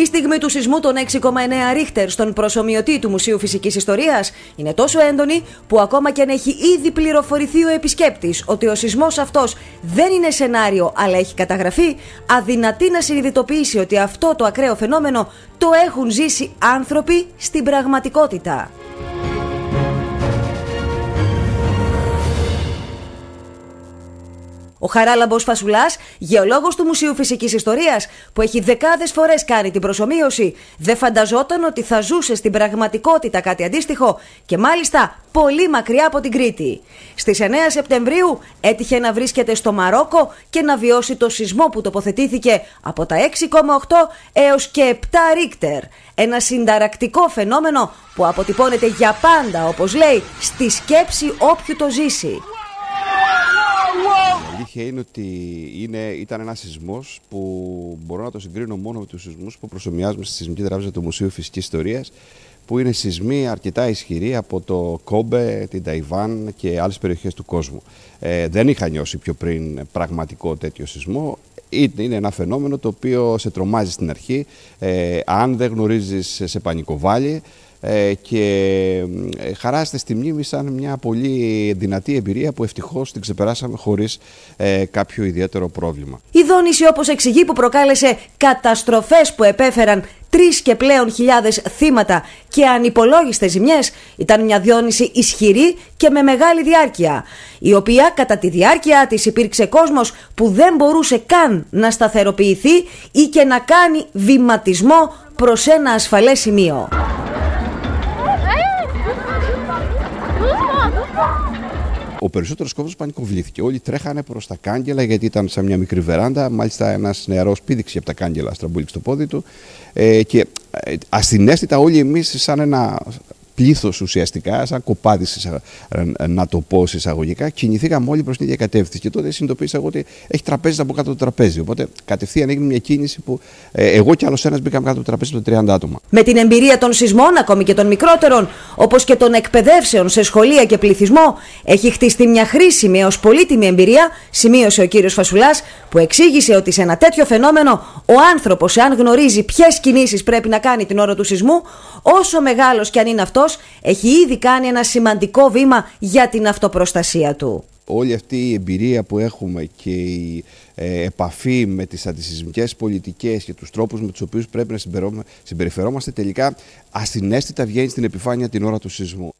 Η στιγμή του σεισμού των 6,9 ρίχτερ στον προσωμιωτή του Μουσείου Φυσικής Ιστορίας είναι τόσο έντονη που ακόμα και αν έχει ήδη πληροφορηθεί ο επισκέπτης ότι ο σεισμός αυτός δεν είναι σενάριο αλλά έχει καταγραφεί, αδυνατεί να συνειδητοποιήσει ότι αυτό το ακραίο φαινόμενο το έχουν ζήσει άνθρωποι στην πραγματικότητα. Ο Χαράλαμπος Φασουλάς, γεωλόγος του Μουσείου Φυσικής Ιστορίας, που έχει δεκάδες φορές κάνει την προσωμείωση, δεν φανταζόταν ότι θα ζούσε στην πραγματικότητα κάτι αντίστοιχο και μάλιστα πολύ μακριά από την Κρήτη. Στις 9 Σεπτεμβρίου έτυχε να βρίσκεται στο Μαρόκο και να βιώσει το σεισμό που τοποθετήθηκε από τα 6,8 έως και 7 ρίκτερ. Ένα συνταρακτικό φαινόμενο που αποτυπώνεται για πάντα, όπως λέει, στη σκέψη όποιου το ζήσει αλήθεια είναι ότι είναι, ήταν ένας σεισμός που μπορώ να το συγκρίνω μόνο με τους σεισμούς που προσωμιάζουμε στη σεισμική τράπεζα του Μουσείου Φυσικής Ιστορίας, που είναι σεισμοί αρκετά ισχυροί από το Κόμπε, την Ταϊβάν και άλλες περιοχές του κόσμου. Ε, δεν είχα νιώσει πιο πριν πραγματικό τέτοιο σεισμό. Είναι ένα φαινόμενο το οποίο σε τρομάζει στην αρχή. Ε, αν δεν γνωρίζεις, σε πανικοβάλλει. Ε, και ε, χαράστε στη μνήμη σαν μια πολύ δυνατή εμπειρία που ευτυχώς την ξεπεράσαμε χωρίς ε, κάποιο ιδιαίτερο πρόβλημα. Η δόνηση, όπως εξηγεί, που προκάλεσε καταστροφές που επέφεραν τρεις και πλέον χιλιάδες θύματα και ανυπολόγιστες ζημιές, ήταν μια δόνηση ισχυρή και με μεγάλη διάρκεια. Η οποία κατά τη διάρκεια της υπήρξε κόσμος που δεν μπορούσε καν να σταθεροποιηθεί ή και να κάνει βηματισμό προς ένα ασφαλές σημείο. Ο περισσότερος κόσμος πανικοβλήθηκε. Όλοι τρέχανε προς τα κάγκελα γιατί ήταν σε μια μικρή βεράντα. Μάλιστα, ένας νεαρός πήδηξε από τα κάγκελα, στραμπούληξε το πόδι του. Ε, και ε, ασυνέστητα όλοι εμείς, σαν ένα πλήθος ουσιαστικά, σαν κοπάδι ε, ε, να το πω εισαγωγικά, κινηθήκαμε όλοι προς την ίδια κατεύθυνση. Και τότε συνειδητοποίησα εγώ ότι έχει τραπέζι από κάτω το τραπέζι. Οπότε κατευθείαν έγινε μια κίνηση που ε, εγώ κι άλλος ένας μπήκαμε κάτω το τραπέζι με 30 άτομα. Με την εμπειρία των σεισμών, ακόμη και των μικρότερων, όπως και των εκπαιδεύσεων σε σχολεία και πληθυσμό, έχει χτιστεί μια χρήσιμη έως πολύτιμη εμπειρία, σημείωσε ο κύριος Φασουλάς, που εξήγησε ότι σε ένα τέτοιο φαινόμενο ο άνθρωπος, εάν γνωρίζει ποιες κινήσεις πρέπει να κάνει την ώρα του σεισμού, όσο μεγάλος κι αν είναι αυτός, έχει ήδη κάνει ένα σημαντικό βήμα για την αυτοπροστασία του. Όλη αυτή η εμπειρία που έχουμε και η ε, επαφή με τις αντισυσμικές πολιτικές και τους τρόπους με τους οποίους πρέπει να συμπεριφερόμαστε τελικά ασυναίσθητα βγαίνει στην επιφάνεια την ώρα του σεισμού.